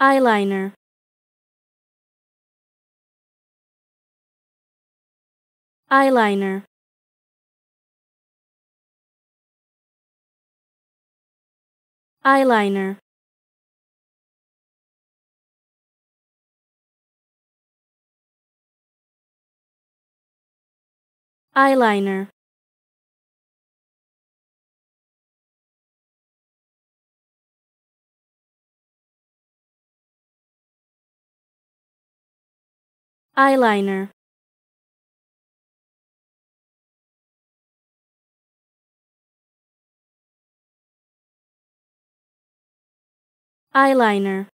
eyeliner eyeliner eyeliner eyeliner eyeliner eyeliner